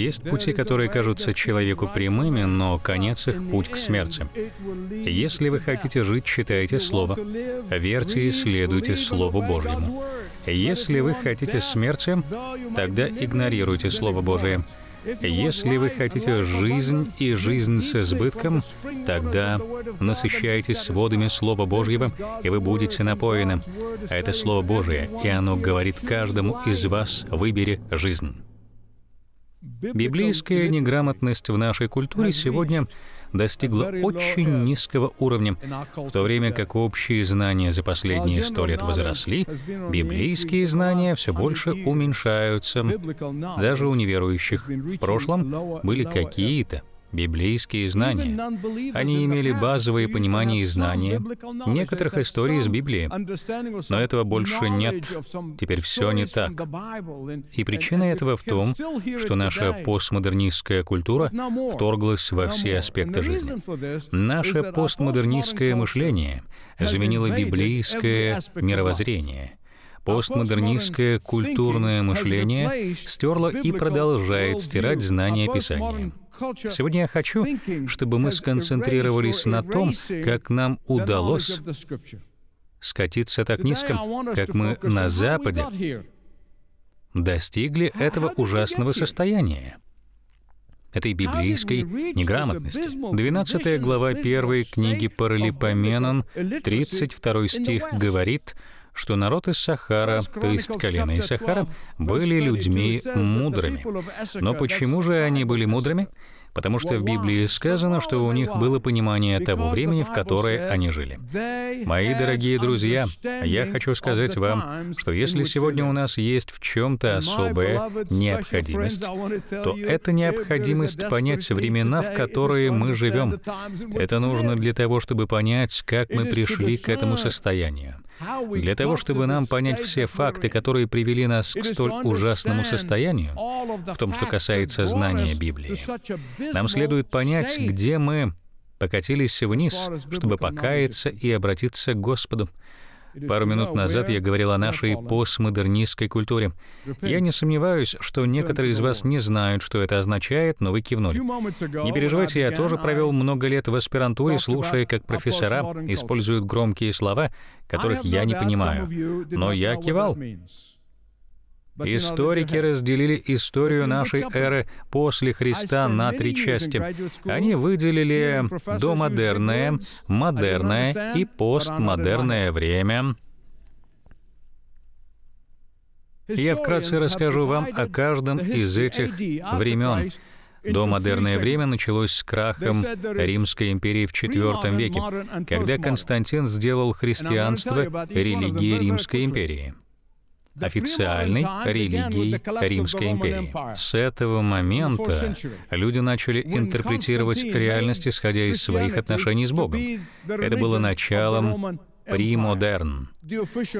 Есть пути, которые кажутся человеку прямыми, но конец их — путь к смерти. Если вы хотите жить, читайте Слово, верьте и следуйте Слову Божьему. Если вы хотите смерти, тогда игнорируйте Слово Божие. Если вы хотите жизнь и жизнь с избытком, тогда насыщайтесь водами Слова Божьего, и вы будете напоены. Это Слово Божие, и оно говорит каждому из вас «выбери жизнь». Библейская неграмотность в нашей культуре сегодня достигла очень низкого уровня, в то время как общие знания за последние сто лет возросли, библейские знания все больше уменьшаются, даже у неверующих. В прошлом были какие-то, библейские знания. Они имели базовые понимания и знания некоторых историй из Библии, но этого больше нет. Теперь все не так. И причина этого в том, что наша постмодернистская культура вторглась во все аспекты жизни. Наше постмодернистское мышление заменило библейское мировоззрение — Постмодернистское культурное мышление стерло и продолжает стирать знания Писания. Сегодня я хочу, чтобы мы сконцентрировались на том, как нам удалось скатиться так низко, как мы на Западе достигли этого ужасного состояния этой библейской неграмотности. 12 глава 1 книги Паралипоменон, 32 стих говорит, что народ из Сахара, то есть колено из Сахара, были людьми мудрыми. Но почему же они были мудрыми? Потому что в Библии сказано, что у них было понимание того времени, в которое они жили. Мои дорогие друзья, я хочу сказать вам, что если сегодня у нас есть в чем-то особая необходимость, то это необходимость понять времена, в которые мы живем. Это нужно для того, чтобы понять, как мы пришли к этому состоянию. Для того, чтобы нам понять все факты, которые привели нас к столь ужасному состоянию, в том, что касается знания Библии, нам следует понять, где мы покатились вниз, чтобы покаяться и обратиться к Господу, Пару минут назад я говорил о нашей постмодернистской культуре. Я не сомневаюсь, что некоторые из вас не знают, что это означает, но вы кивнули. Не переживайте, я тоже провел много лет в аспирантуре, слушая, как профессора используют громкие слова, которых я не понимаю. Но я кивал. Историки разделили историю нашей эры после Христа на три части. Они выделили домодерное, модерное и постмодерное время. Я вкратце расскажу вам о каждом из этих времен. Домодерное время началось с крахом Римской империи в IV веке, когда Константин сделал христианство религией Римской империи официальной религией Римской империи. С этого момента люди начали интерпретировать реальность, исходя из своих отношений с Богом. Это было началом премодерн,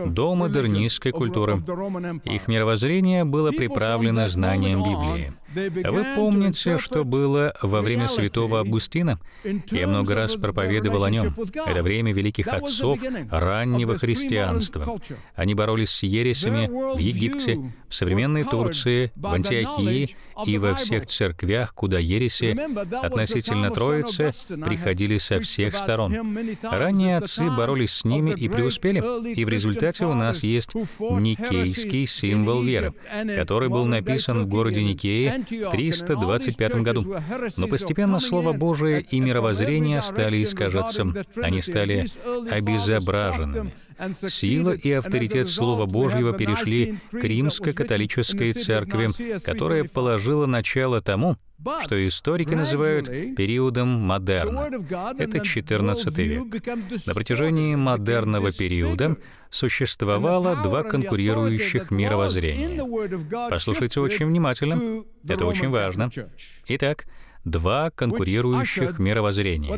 до модернистской культуры. Их мировоззрение было приправлено знанием Библии. Вы помните, что было во время святого Августина? Я много раз проповедовал о нем. Это время великих отцов раннего христианства. Они боролись с ересями в Египте, в современной Турции, в Антиохии и во всех церквях, куда ереси относительно Троицы приходили со всех сторон. Ранние отцы боролись с ними и преуспели, и в результате у нас есть никейский символ веры, который был написан в городе Никее в 325 году. Но постепенно Слово Божие и мировоззрение стали искажаться. Они стали обезображенными. Сила и авторитет Слова Божьего перешли к римско-католической церкви, которая положила начало тому, что историки называют периодом модерна. Это XIV век. На протяжении модерного периода существовало два конкурирующих мировоззрения. Послушайте очень внимательно, это очень важно. Итак, два конкурирующих мировоззрения.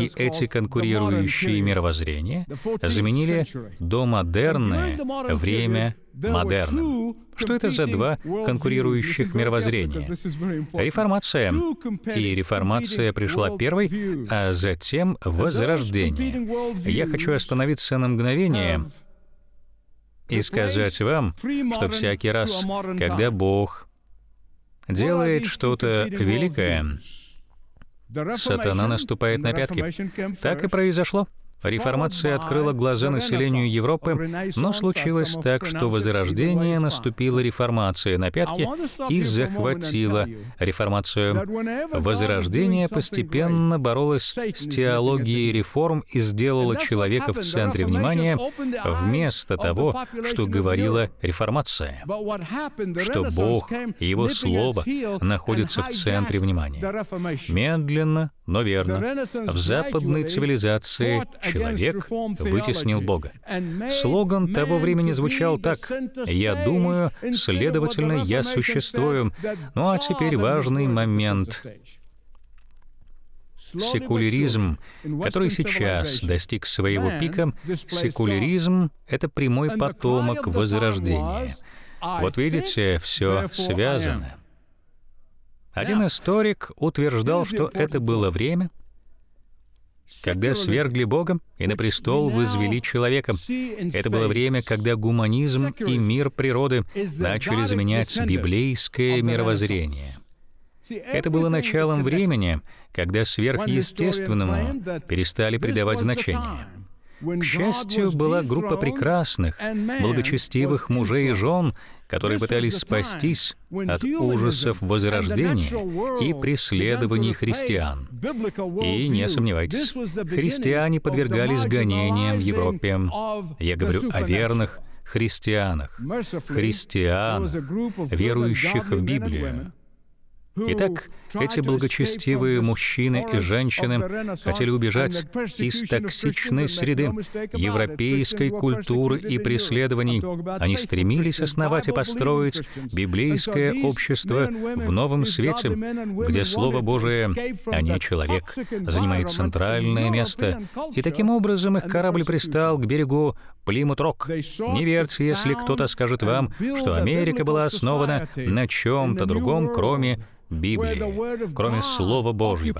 И эти конкурирующие мировоззрения заменили домодерное время модерном. Что это за два конкурирующих мировоззрения? Реформация. И реформация пришла первой, а затем Возрождение. Я хочу остановиться на мгновение и сказать вам, что всякий раз, когда Бог делает что-то великое, сатана наступает на пятки. Так и произошло. Реформация открыла глаза населению Европы, но случилось так, что возрождение наступило Реформации на пятки и захватило реформацию. Возрождение постепенно боролось с теологией реформ и сделало человека в центре внимания вместо того, что говорила реформация, что Бог, и Его Слово находятся в центре внимания. Медленно, но верно. В западной цивилизации «Человек вытеснил Бога». Слоган того времени звучал так «Я думаю, следовательно, я существую». Ну а теперь важный момент. Секуляризм, который сейчас достиг своего пика, секуляризм — это прямой потомок Возрождения. Вот видите, все связано. Один историк утверждал, что это было время, когда свергли Бога и на престол возвели человека. Это было время, когда гуманизм и мир природы начали заменять библейское мировоззрение. Это было началом времени, когда сверхъестественному перестали придавать значение. К счастью, была группа прекрасных, благочестивых мужей и жен, которые пытались спастись от ужасов Возрождения и преследований христиан. И не сомневайтесь, христиане подвергались гонениям в Европе. Я говорю о верных христианах, христианах, верующих в Библию. Итак, эти благочестивые мужчины и женщины хотели убежать из токсичной среды, европейской культуры и преследований. Они стремились основать и построить библейское общество в новом свете, где Слово Божие, а не человек, занимает центральное место. И таким образом их корабль пристал к берегу Плимут-Рок. Не верьте, если кто-то скажет вам, что Америка была основана на чем-то другом, кроме Библии кроме Слова Божьего.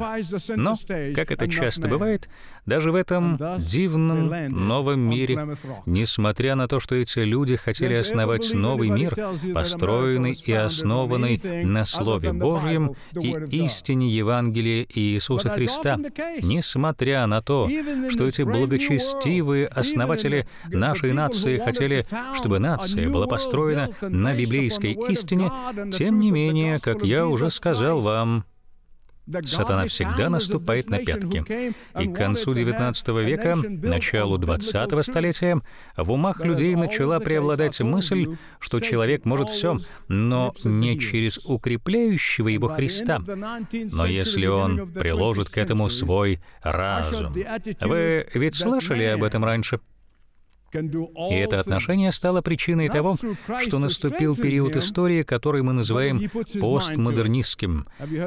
Но, как это часто бывает, даже в этом дивном новом мире, несмотря на то, что эти люди хотели основать новый мир, построенный и основанный на Слове Божьем и истине Евангелия Иисуса Христа, несмотря на то, что эти благочестивые основатели нашей нации хотели, чтобы нация была построена на библейской истине, тем не менее, как я уже сказал вам, Сатана всегда наступает на пятки. И к концу XIX века, началу XX столетия, в умах людей начала преобладать мысль, что человек может все, но не через укрепляющего его Христа. Но если он приложит к этому свой разум. Вы ведь слышали об этом раньше? И это отношение стало причиной того, что наступил период истории, который мы называем постмодернистским.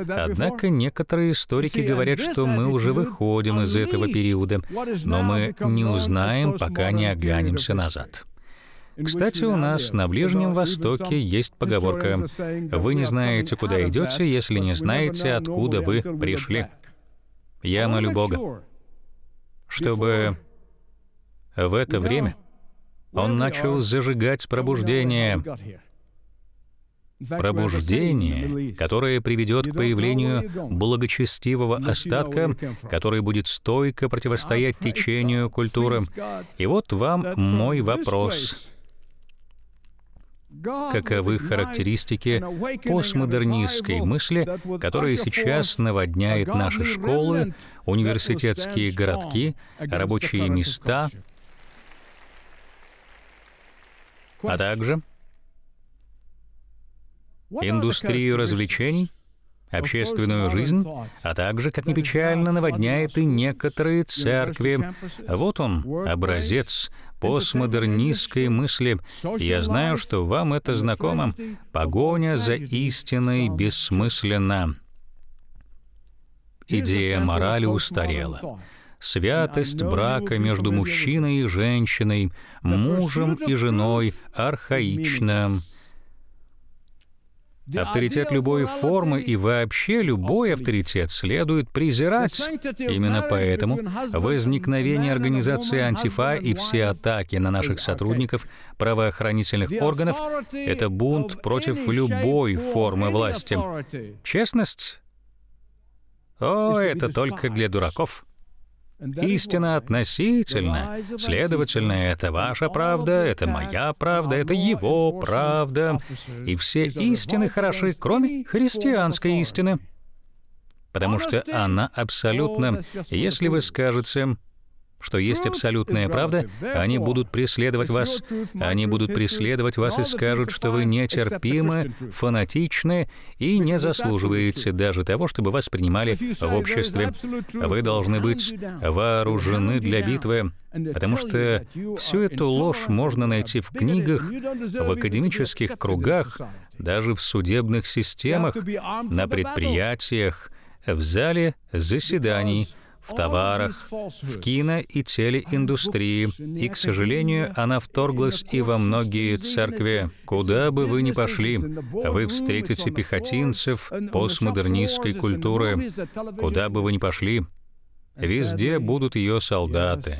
Однако некоторые историки говорят, что мы уже выходим из этого периода, но мы не узнаем, пока не оглянемся назад. Кстати, у нас на Ближнем Востоке есть поговорка «Вы не знаете, куда идете, если не знаете, откуда вы пришли». Я молю Бога, чтобы в это время он начал зажигать пробуждение, пробуждение, которое приведет к появлению благочестивого остатка, который будет стойко противостоять течению культуры. И вот вам мой вопрос. Каковы характеристики постмодернистской мысли, которая сейчас наводняет наши школы, университетские городки, рабочие места — а также индустрию развлечений, общественную жизнь, а также, как ни печально, наводняет и некоторые церкви. Вот он, образец постмодернистской мысли. Я знаю, что вам это знакомо. Погоня за истиной бессмысленна. Идея морали устарела святость брака между мужчиной и женщиной, мужем и женой архаична. Авторитет любой формы и вообще любой авторитет следует презирать. Именно поэтому возникновение организации «Антифа» и все атаки на наших сотрудников правоохранительных органов — это бунт против любой формы власти. Честность? О, это только для дураков. Истина относительна. Следовательно, это ваша правда, это моя правда, это его правда. И все истины хороши, кроме христианской истины. Потому что она абсолютно... Если вы скажете, что есть абсолютная правда, они будут преследовать вас. Они будут преследовать вас и скажут, что вы нетерпимы, фанатичны и не заслуживаете даже того, чтобы вас принимали в обществе. Вы должны быть вооружены для битвы, потому что всю эту ложь можно найти в книгах, в академических кругах, даже в судебных системах, на предприятиях, в зале заседаний, в товарах, в кино и телеиндустрии, и, к сожалению, она вторглась и во многие церкви. Куда бы вы ни пошли, вы встретите пехотинцев постмодернистской культуры. Куда бы вы ни пошли, везде будут ее солдаты.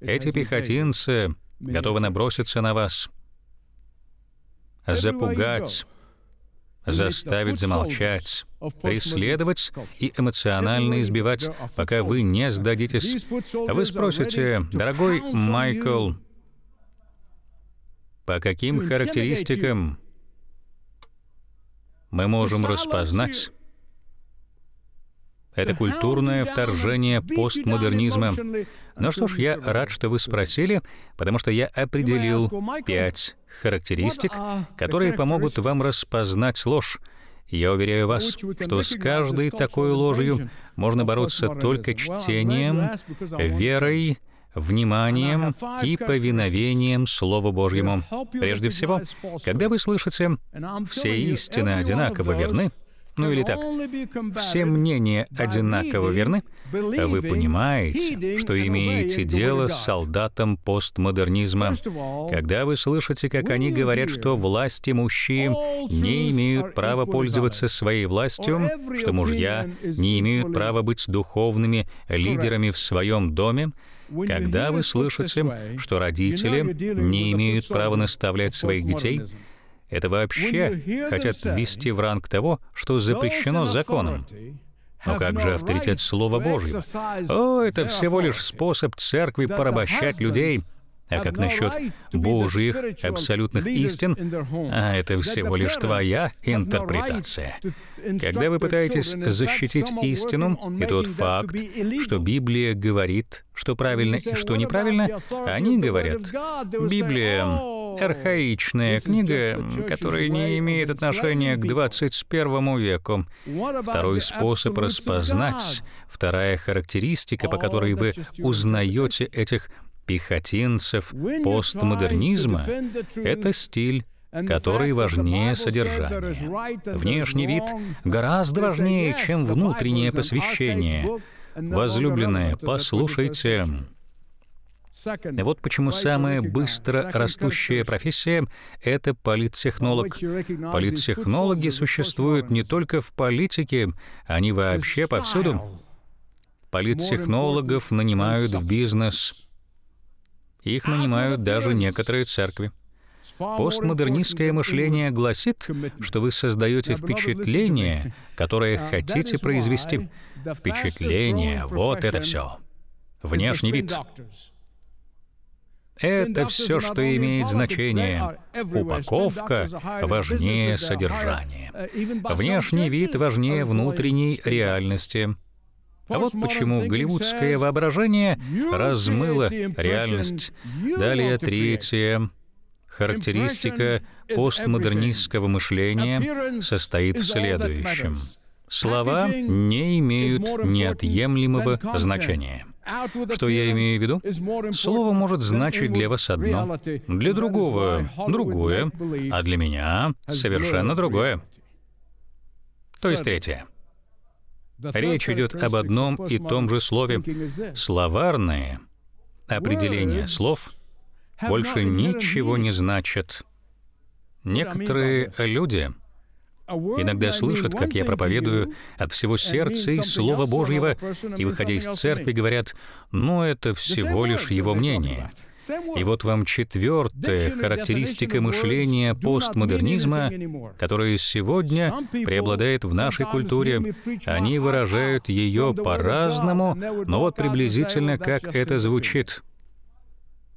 Эти пехотинцы готовы наброситься на вас, запугать, заставить замолчать, преследовать и эмоционально избивать, пока вы не сдадитесь. А вы спросите, дорогой Майкл, по каким характеристикам мы можем распознать, это культурное вторжение постмодернизма. Ну что ж, я рад, что вы спросили, потому что я определил пять характеристик, uh, которые помогут вам распознать ложь. Я уверяю вас, что с каждой такой ложью можно бороться только чтением, верой, вниманием и повиновением Слову Божьему. Прежде всего, когда вы слышите «все истины одинаково верны», ну или так, все мнения одинаково верны. Вы понимаете, что имеете дело с солдатом постмодернизма, когда вы слышите, как они говорят, что власть имущие не имеют права пользоваться своей властью, что мужья не имеют права быть духовными лидерами в своем доме, когда вы слышите, что родители не имеют права наставлять своих детей, это вообще хотят ввести в ранг того, что запрещено законом. Но как же авторитет Слова Божьего? О, это всего лишь способ церкви порабощать людей. А как насчет Божьих абсолютных истин? А это всего лишь твоя интерпретация. Когда вы пытаетесь защитить истину и тот факт, что Библия говорит, что правильно и что неправильно, они говорят, Библия oh, архаичная книга, которая не имеет отношения к 21 веку. Второй способ распознать, вторая характеристика, по которой вы узнаете этих пехотинцев постмодернизма, это стиль который важнее содержания. Внешний вид гораздо важнее, чем внутреннее посвящение. Возлюбленные, послушайте, вот почему самая быстро растущая профессия — это политтехнолог. Политтехнологи существуют не только в политике, они вообще повсюду. Политтехнологов нанимают в бизнес. Их нанимают даже некоторые церкви. Постмодернистское мышление гласит, что вы создаете впечатление, которое хотите произвести. Впечатление — вот это все. Внешний вид. Это все, что имеет значение. Упаковка важнее содержания. Uh, Внешний вид важнее внутренней реальности. А вот почему голливудское воображение размыло реальность. Далее третье. Характеристика постмодернистского мышления состоит в следующем. Слова не имеют неотъемлемого значения. Что я имею в виду? Слово может значить для вас одно, для другого — другое, а для меня — совершенно другое. То есть третье. Речь идет об одном и том же слове. Словарные определения слов больше ничего не значат. Некоторые люди — Иногда слышат, как я проповедую от всего сердца и Слова Божьего, и, выходя из церкви, говорят, «Ну, это всего лишь его мнение». И вот вам четвертая характеристика мышления постмодернизма, которая сегодня преобладает в нашей культуре. Они выражают ее по-разному, но вот приблизительно как это звучит —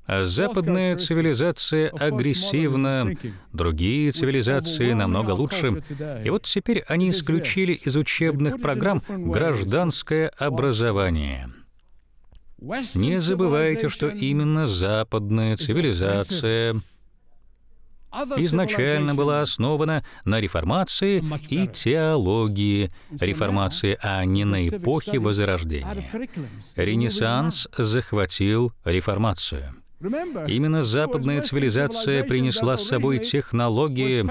а западная цивилизация агрессивна, другие цивилизации намного лучше. И вот теперь они исключили из учебных программ гражданское образование. Не забывайте, что именно западная цивилизация изначально была основана на реформации и теологии реформации, а не на эпохе Возрождения. Ренессанс захватил реформацию. Именно западная цивилизация принесла с собой технологии,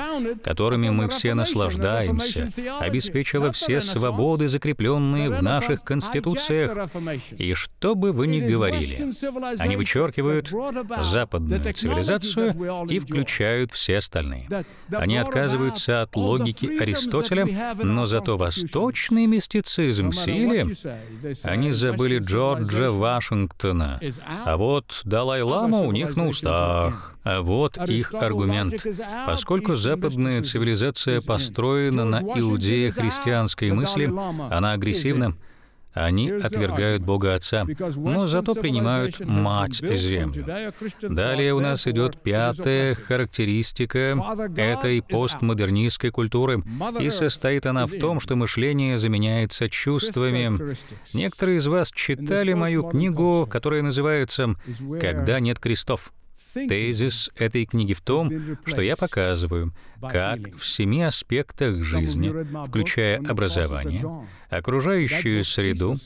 которыми мы все наслаждаемся, обеспечила все свободы, закрепленные в наших конституциях. И что бы вы ни говорили, они вычеркивают западную цивилизацию и включают все остальные. Они отказываются от логики Аристотеля, но зато восточный мистицизм в силе. Они забыли Джорджа Вашингтона. А вот Далай-Лама Ислама у них на устах. А вот их аргумент. Поскольку западная цивилизация построена на иудео-христианской мысли, она агрессивна. Они отвергают Бога Отца, но зато принимают Мать Землю. Далее у нас идет пятая характеристика этой постмодернистской культуры, и состоит она в том, что мышление заменяется чувствами. Некоторые из вас читали мою книгу, которая называется «Когда нет крестов». Тезис этой книги в том, что я показываю, как в семи аспектах жизни, включая образование, окружающую среду,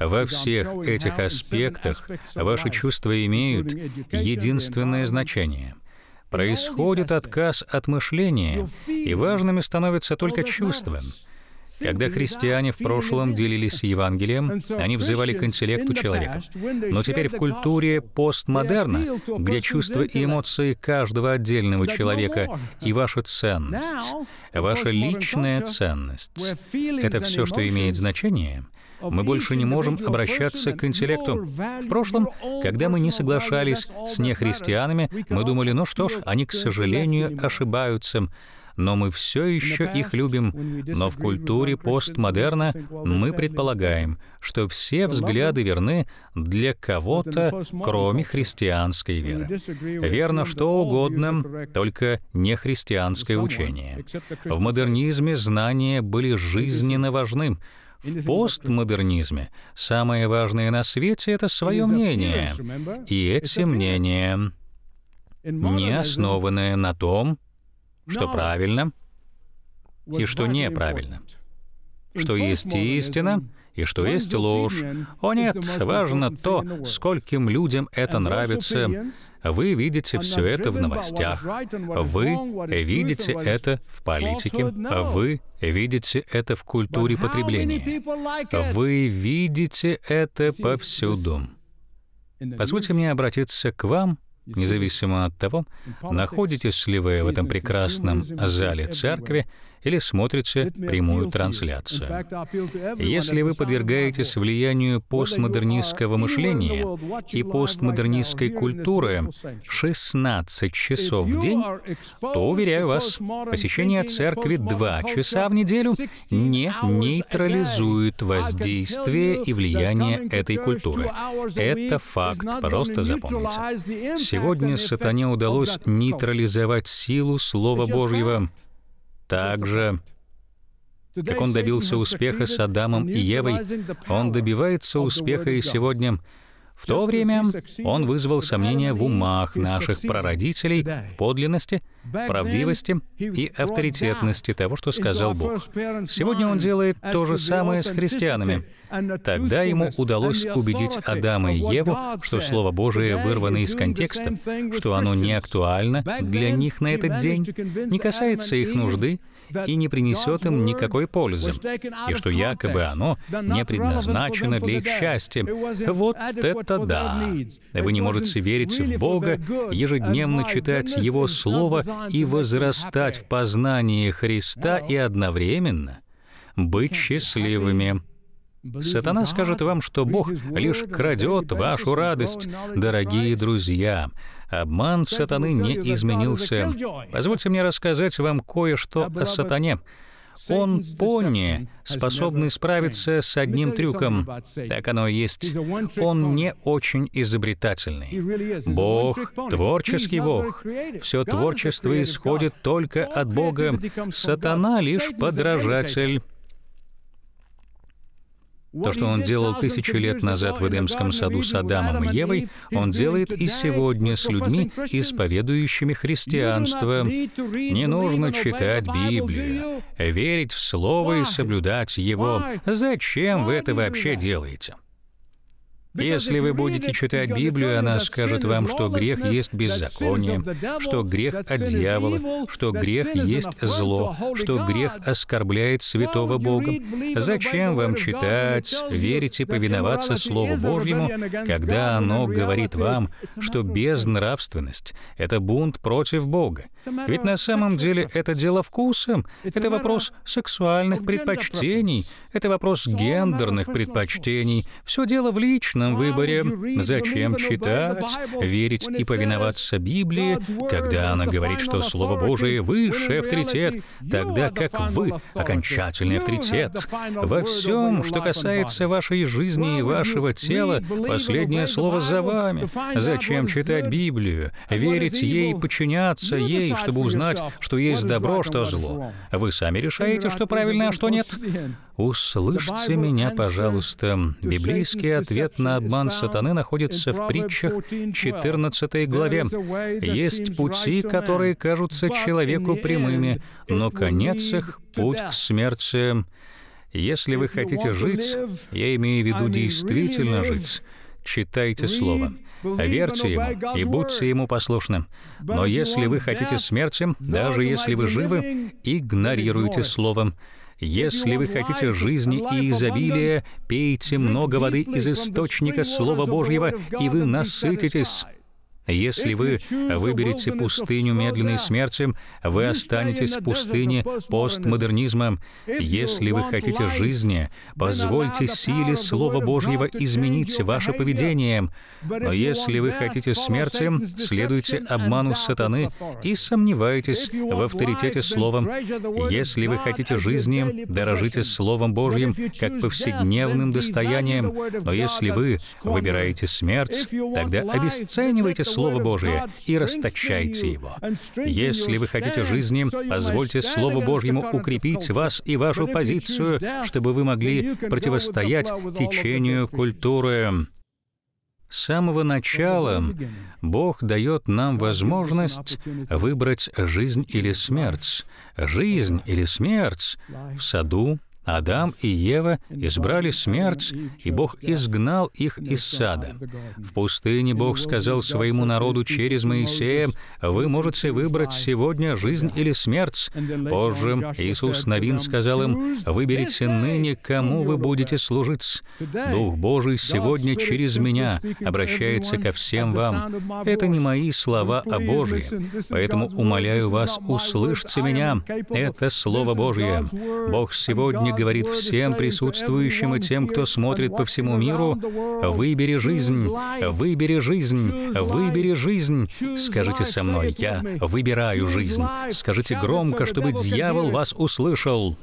во всех этих аспектах ваши чувства имеют единственное значение — происходит отказ от мышления, и важными становятся только чувства. Когда христиане в прошлом делились Евангелием, они взывали к интеллекту человека. Но теперь в культуре постмодерна, где чувства и эмоции каждого отдельного человека и ваша ценность, ваша личная ценность, это все, что имеет значение, мы больше не можем обращаться к интеллекту. В прошлом, когда мы не соглашались с нехристианами, мы думали, ну что ж, они, к сожалению, ошибаются но мы все еще их любим. Но в культуре постмодерна мы предполагаем, что все взгляды верны для кого-то, кроме христианской веры. Верно что угодно, только не христианское учение. В модернизме знания были жизненно важны, в постмодернизме самое важное на свете — это свое мнение. И эти мнения не основаны на том, что правильно и что неправильно, что есть истина и что есть ложь. О нет, важно то, скольким людям это нравится. Вы видите все это в новостях. Вы видите это в политике. Вы видите это в культуре потребления. Вы видите это повсюду. Позвольте мне обратиться к вам независимо от того, находитесь ли вы в этом прекрасном зале церкви или смотрите прямую трансляцию. Если вы подвергаетесь влиянию постмодернистского мышления и постмодернистской культуры 16 часов в день, то, уверяю вас, посещение церкви 2 часа в неделю не нейтрализует воздействие и влияние этой культуры. Это факт, просто запомните. Сегодня сатане удалось нейтрализовать силу Слова Божьего также, как он добился успеха с Адамом и Евой, он добивается успеха и сегодня, в то время он вызвал сомнения в умах наших прародителей в подлинности, правдивости и авторитетности того, что сказал Бог. Сегодня он делает то же самое с христианами. Тогда ему удалось убедить Адама и Еву, что Слово Божие вырвано из контекста, что оно не актуально для них на этот день, не касается их нужды, и не принесет им никакой пользы, и что якобы оно не предназначено для их счастья. Вот это да! Вы не можете верить в Бога, ежедневно читать Его Слово и возрастать в познании Христа и одновременно быть счастливыми. Сатана скажет вам, что Бог лишь крадет вашу радость, дорогие друзья. Обман сатаны не изменился. Позвольте мне рассказать вам кое-что о сатане. Он пони, способный справиться с одним трюком. Так оно и есть. Он не очень изобретательный. Бог — творческий Бог. Все творчество исходит только от Бога. Сатана — лишь подражатель. То, что он делал тысячу лет назад в Эдемском саду с Адамом и Евой, он делает и сегодня с людьми, исповедующими христианство. Не нужно читать Библию, верить в Слово и соблюдать его. Зачем вы это вообще делаете? Если вы будете читать Библию, она скажет вам, что грех есть беззаконие, что грех от дьявола, что грех есть зло, что грех оскорбляет святого Бога. Зачем вам читать, верить и повиноваться Слову Божьему, когда оно говорит вам, что безнравственность — это бунт против Бога? Ведь на самом деле это дело вкуса, это вопрос сексуальных предпочтений, это вопрос гендерных предпочтений, все дело в личном, свободном выборе. Зачем читать, верить и повиноваться Библии, когда она говорит, что Слово Божие — высший авторитет, тогда как вы — окончательный авторитет. Во всем, что касается вашей жизни и вашего тела, последнее слово за вами. Зачем читать Библию, верить ей, подчиняться ей, чтобы узнать, что есть добро, что зло? Вы сами решаете, что правильно, а что нет? Услышьте меня, пожалуйста. Библейский ответ на обман сатаны находится в притчах 14 главе. «Есть пути, которые кажутся человеку прямыми, но конец их — путь к смерти». Если вы хотите жить, я имею в виду действительно жить, читайте Слово, верьте Ему и будьте Ему послушны. Но если вы хотите смерти, даже если вы живы, игнорируйте Слово. Если вы хотите жизни и изобилия, пейте много воды из источника Слова Божьего, и вы насытитесь. Если вы выберете пустыню медленной смерти, вы останетесь в пустыне постмодернизма. Если вы хотите жизни, позвольте силе Слова Божьего изменить ваше поведение. Но если вы хотите смерти, следуйте обману сатаны и сомневайтесь в авторитете Слова. Если вы хотите жизни, дорожите Словом Божьим как повседневным достоянием. Но если вы выбираете смерть, тогда обесценивайте Слово Слово Божие и расточайте его. Если вы хотите жизни, позвольте Слову Божьему укрепить вас и вашу позицию, чтобы вы могли противостоять течению культуры. С самого начала Бог дает нам возможность выбрать жизнь или смерть. Жизнь или смерть в саду Адам и Ева избрали смерть, и Бог изгнал их из сада. В пустыне Бог сказал своему народу через Моисея, «Вы можете выбрать сегодня жизнь или смерть». Позже Иисус Навин сказал им, «Выберите ныне, кому вы будете служить». Дух Божий сегодня через меня обращается ко всем вам. Это не мои слова, а Божьи. Поэтому умоляю вас, услышьте меня. Это Слово Божье. Бог сегодня говорит всем присутствующим и тем, кто смотрит по всему миру, «Выбери жизнь! Выбери жизнь! Выбери жизнь!» Скажите со мной, «Я выбираю жизнь!» Скажите громко, чтобы дьявол вас услышал.